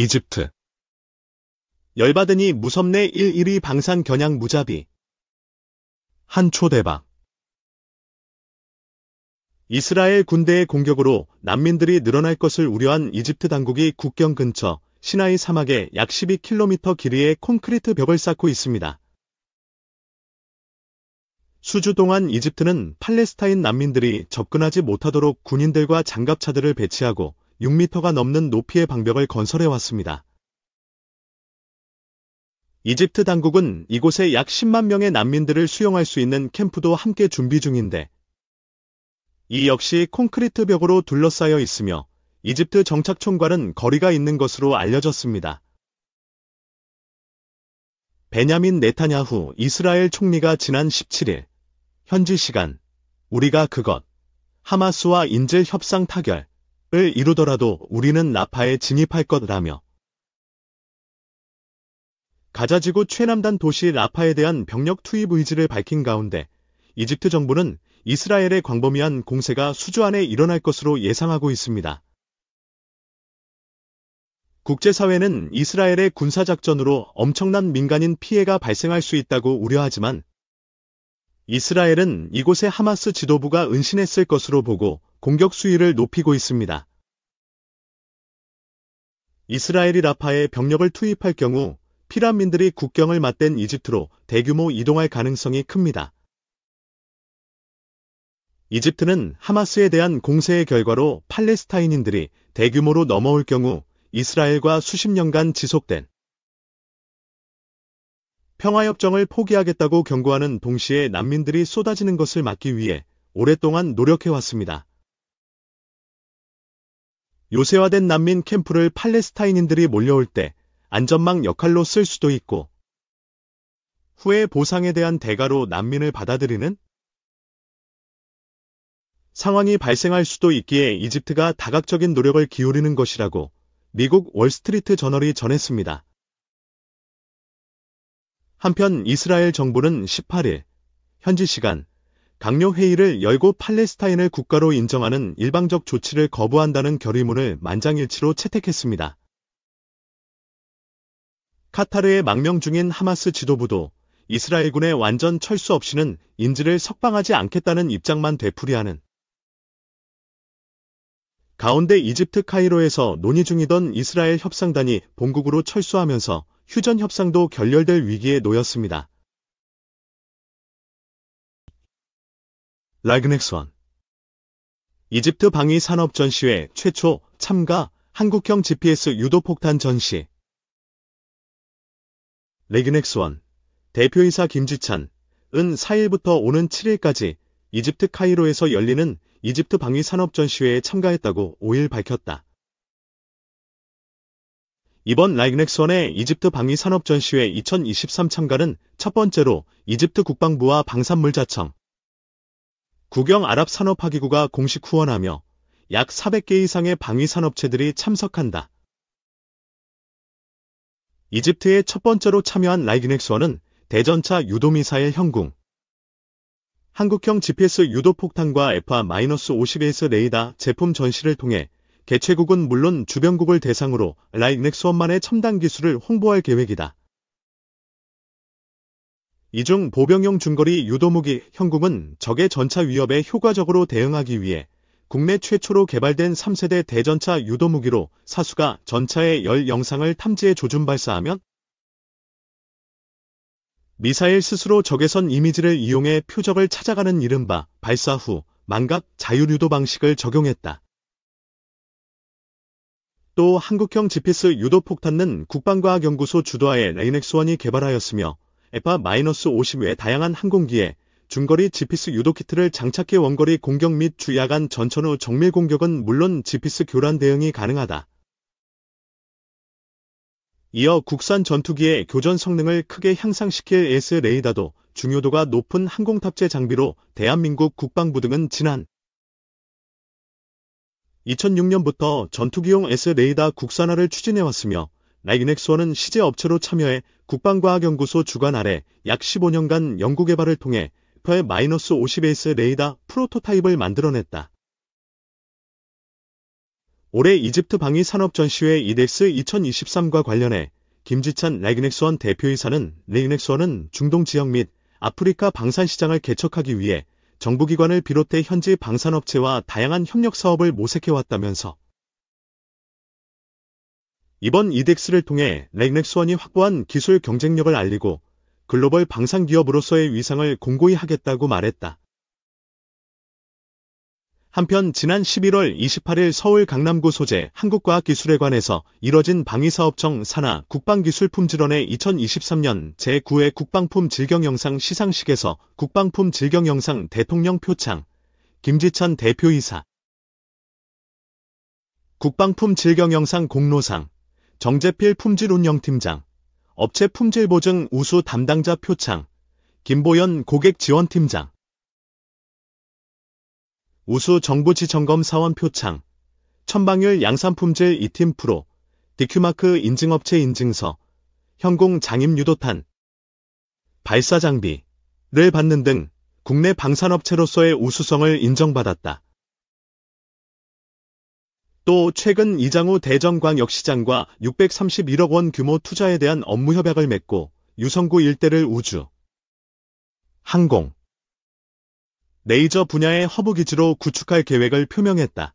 이집트 열받으니 무섭네 일일이 방산 겨냥 무자비 한초 대박 이스라엘 군대의 공격으로 난민들이 늘어날 것을 우려한 이집트 당국이 국경 근처 시나이 사막에 약 12km 길이의 콘크리트 벽을 쌓고 있습니다. 수주 동안 이집트는 팔레스타인 난민들이 접근하지 못하도록 군인들과 장갑차들을 배치하고 6미터가 넘는 높이의 방벽을 건설해왔습니다. 이집트 당국은 이곳에 약 10만 명의 난민들을 수용할 수 있는 캠프도 함께 준비 중인데 이 역시 콘크리트 벽으로 둘러싸여 있으며 이집트 정착 총괄은 거리가 있는 것으로 알려졌습니다. 베냐민 네타냐후 이스라엘 총리가 지난 17일 현지 시간 우리가 그것 하마스와 인질 협상 타결 을 이루더라도 우리는 라파에 진입할 것이라며 가자지구 최남단 도시 라파에 대한 병력 투입 의지를 밝힌 가운데 이집트 정부는 이스라엘의 광범위한 공세가 수주 안에 일어날 것으로 예상하고 있습니다. 국제사회는 이스라엘의 군사작전으로 엄청난 민간인 피해가 발생할 수 있다고 우려하지만 이스라엘은 이곳에 하마스 지도부가 은신했을 것으로 보고 공격 수위를 높이고 있습니다. 이스라엘이 라파에 병력을 투입할 경우 피란민들이 국경을 맞댄 이집트로 대규모 이동할 가능성이 큽니다. 이집트는 하마스에 대한 공세의 결과로 팔레스타인인들이 대규모로 넘어올 경우 이스라엘과 수십 년간 지속된 평화협정을 포기하겠다고 경고하는 동시에 난민들이 쏟아지는 것을 막기 위해 오랫동안 노력해왔습니다. 요새화된 난민 캠프를 팔레스타인인들이 몰려올 때 안전망 역할로 쓸 수도 있고 후에 보상에 대한 대가로 난민을 받아들이는 상황이 발생할 수도 있기에 이집트가 다각적인 노력을 기울이는 것이라고 미국 월스트리트 저널이 전했습니다. 한편 이스라엘 정부는 18일 현지 시간 강요 회의를 열고 팔레스타인을 국가로 인정하는 일방적 조치를 거부한다는 결의문을 만장일치로 채택했습니다. 카타르의 망명 중인 하마스 지도부도 이스라엘군의 완전 철수 없이는 인질을 석방하지 않겠다는 입장만 되풀이하는 가운데 이집트 카이로에서 논의 중이던 이스라엘 협상단이 본국으로 철수하면서 휴전 협상도 결렬될 위기에 놓였습니다. 라그넥스원 이집트 방위 산업 전시회 최초 참가 한국형 GPS 유도폭탄 전시 레그넥스원 대표이사 김지찬 은 4일부터 오는 7일까지 이집트 카이로에서 열리는 이집트 방위 산업 전시회에 참가했다고 5일 밝혔다. 이번 라이넥스원의 이집트 방위산업 전시회 2023 참가는 첫 번째로 이집트 국방부와 방산물자청, 국영 아랍산업화기구가 공식 후원하며 약 400개 이상의 방위산업체들이 참석한다. 이집트의 첫 번째로 참여한 라이기넥스원은 대전차 유도미사일 형궁, 한국형 GPS 유도폭탄과 FA-51S 레이더 제품 전시를 통해 개최국은 물론 주변국을 대상으로 라이넥 스원만의 첨단 기술을 홍보할 계획이다. 이 중 보병용 중거리 유도무기 현궁은 적의 전차 위협에 효과적으로 대응하기 위해 국내 최초로 개발된 3세대 대전차 유도무기로 사수가 전차의 열 영상을 탐지해 조준 발사하면 미사일 스스로 적외선 이미지를 이용해 표적을 찾아가는 이른바 발사 후 망각 자유유도 방식을 적용했다. 또 한국형 GPS 유도폭탄은 국방과학연구소 주도하에 레이넥스원이 개발하였으며 에파-50외 다양한 항공기에 중거리 GPS 유도키트를 장착해 원거리 공격 및 주야간 전천 후 정밀 공격은 물론 GPS 교란 대응이 가능하다. 이어 국산 전투기의 교전 성능을 크게 향상시킬 S 레이다도 중요도가 높은 항공탑재 장비로 대한민국 국방부 등은 지난 2006년부터 전투기용 S 레이다 국산화를 추진해왔으며 라이넥스원은 시제 업체로 참여해 국방과학연구소 주관 아래 약 15년간 연구개발을 통해 퍼의 마스 50에이스 레이다 프로토타입을 만들어냈다. 올해 이집트 방위 산업전시회 이덱스 2023과 관련해 김지찬 라이넥스원 대표이사는 라이넥스원은 중동 지역 및 아프리카 방산 시장을 개척하기 위해 정부기관을 비롯해 현지 방산업체와 다양한 협력 사업을 모색해왔다면서 이번 이덱스를 통해 렉넥스원이 확보한 기술 경쟁력을 알리고 글로벌 방산 기업으로서의 위상을 공고히 하겠다고 말했다. 한편 지난 11월 28일 서울 강남구 소재 한국과학기술회관에서 이뤄진 방위사업청 산하 국방기술품질원의 2023년 제9회 국방품 질경영상 시상식에서 국방품 질경영상 대통령 표창 김지천 대표이사 국방품 질경영상 공로상 정재필 품질운영팀장 업체 품질보증 우수 담당자 표창 김보연 고객지원팀장 우수 정부지 점검 사원 표창, 천방율 양산품질 2팀 프로, 디큐마크 인증업체 인증서, 현공 장임 유도탄, 발사 장비를 받는 등 국내 방산업체로서의 우수성을 인정받았다. 또 최근 이장우 대전광역시장과 631억 원 규모 투자에 대한 업무 협약을 맺고 유성구 일대를 우주, 항공, 레이저 분야의 허브기지로 구축할 계획을 표명했다.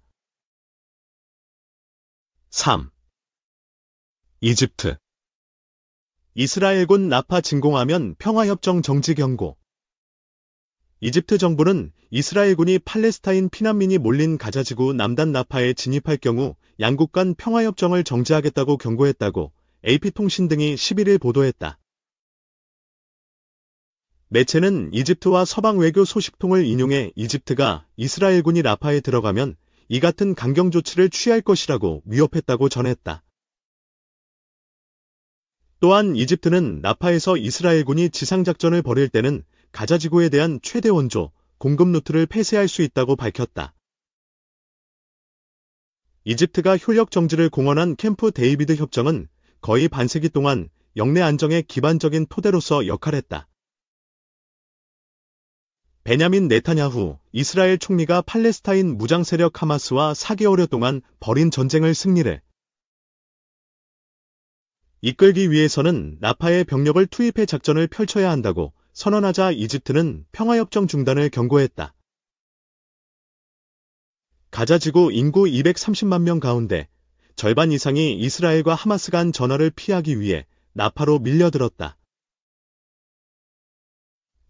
3. 이집트 이스라엘군 나파 진공하면 평화협정 정지 경고 이집트 정부는 이스라엘군이 팔레스타인 피난민이 몰린 가자지구 남단 나파에 진입할 경우 양국 간 평화협정을 정지하겠다고 경고했다고 AP통신 등이 11일 보도했다. 매체는 이집트와 서방 외교 소식통을 인용해 이집트가 이스라엘군이 라파에 들어가면 이 같은 강경 조치를 취할 것이라고 위협했다고 전했다. 또한 이집트는 라파에서 이스라엘군이 지상작전을 벌일 때는 가자지구에 대한 최대 원조, 공급 루트를 폐쇄할 수 있다고 밝혔다. 이집트가 효력 정지를 공언한 캠프 데이비드 협정은 거의 반세기 동안 영내 안정의 기반적인 토대로서 역할했다. 베냐민 네타냐후 이스라엘 총리가 팔레스타인 무장세력 하마스와 4개월여 동안 벌인 전쟁을 승리해 이끌기 위해서는 라파의 병력을 투입해 작전을 펼쳐야 한다고 선언하자 이집트는 평화협정 중단을 경고했다. 가자지구 인구 230만 명 가운데 절반 이상이 이스라엘과 하마스 간 전화를 피하기 위해 나파로 밀려들었다.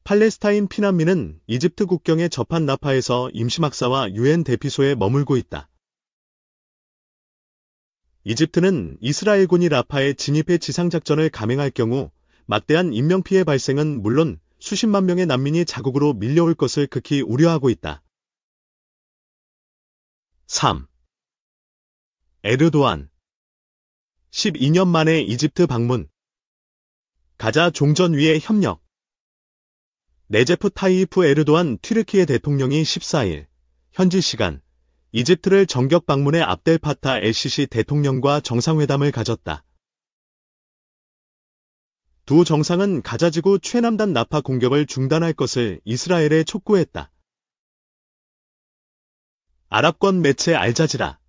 팔레스타인 피난민은 이집트 국경에 접한 나파에서 임시막사와 유엔 대피소에 머물고 있다. 이집트는 이스라엘군이 라파에 진입해 지상작전을 감행할 경우 막대한 인명피해 발생은 물론 수십만 명의 난민이 자국으로 밀려올 것을 극히 우려하고 있다. 3. 에르도안 12년 만에 이집트 방문 가자 종전 위의 협력 레제프 타이프 에르도안 튀르키예 대통령이 14일 현지 시간 이집트를 정격 방문해 압델 파타 엘시시 대통령과 정상회담을 가졌다. 두 정상은 가자지구 최남단 나파 공격을 중단할 것을 이스라엘에 촉구했다. 아랍권 매체 알자지라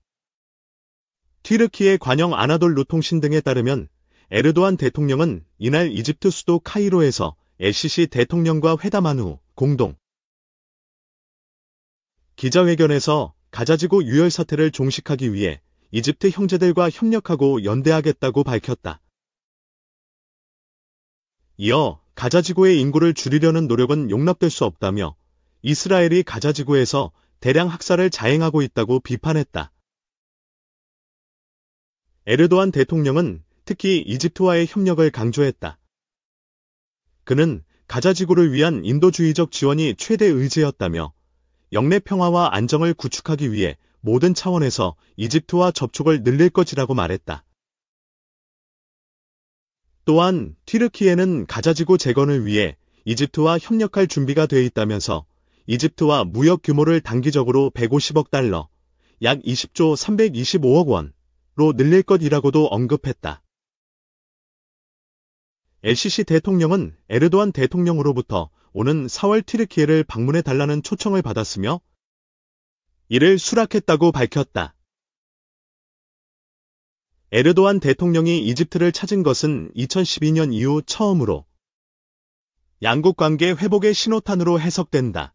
튀르키의 관영 아나돌루 통신 등에 따르면 에르도안 대통령은 이날 이집트 수도 카이로에서 LCC 대통령과 회담한 후 공동 기자회견에서 가자지구 유혈 사태를 종식하기 위해 이집트 형제들과 협력하고 연대하겠다고 밝혔다. 이어 가자지구의 인구를 줄이려는 노력은 용납될 수 없다며 이스라엘이 가자지구에서 대량 학살을 자행하고 있다고 비판했다. 에르도안 대통령은 특히 이집트와의 협력을 강조했다. 그는 가자지구를 위한 인도주의적 지원이 최대 의제였다며 영내 평화와 안정을 구축하기 위해 모든 차원에서 이집트와 접촉을 늘릴 것이라고 말했다. 또한 티르키에는 가자지구 재건을 위해 이집트와 협력할 준비가 돼 있다면서 이집트와 무역 규모를 단기적으로 150억 달러, 약 20조 325억 원으로 늘릴 것이라고도 언급했다. LCC 대통령은 에르도안 대통령으로부터 오는 4월 튀르키예를 방문해 달라는 초청을 받았으며 이를 수락했다고 밝혔다. 에르도안 대통령이 이집트를 찾은 것은 2012년 이후 처음으로 양국 관계 회복의 신호탄으로 해석된다.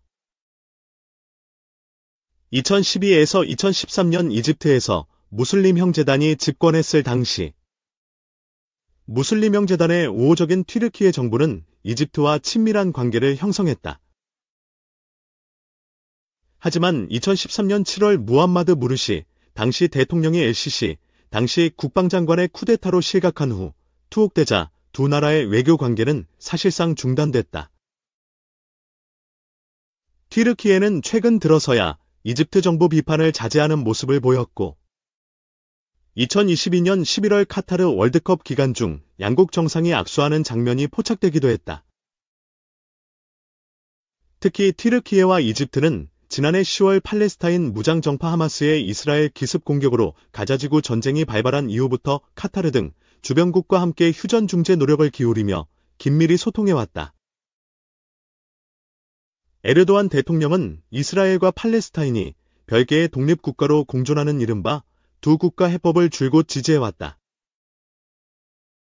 2012에서 2013년 이집트에서 무슬림 형제단이 집권했을 당시 무슬림형 재단의 우호적인 튀르키예 정부는 이집트와 친밀한 관계를 형성했다. 하지만 2013년 7월 무함마드 무르시 당시 대통령의 LCC, 당시 국방장관의 쿠데타로 실각한 후 투옥되자 두 나라의 외교 관계는 사실상 중단됐다. 튀르키예는 최근 들어서야 이집트 정부 비판을 자제하는 모습을 보였고 2022년 11월 카타르 월드컵 기간 중 양국 정상이 악수하는 장면이 포착되기도 했다. 특히 티르키에와 이집트는 지난해 10월 팔레스타인 무장정파 하마스의 이스라엘 기습 공격으로 가자지구 전쟁이 발발한 이후부터 카타르 등 주변국과 함께 휴전 중재 노력을 기울이며 긴밀히 소통해왔다. 에르도안 대통령은 이스라엘과 팔레스타인이 별개의 독립국가로 공존하는 이른바 두 국가 해법을 줄곧 지지해왔다.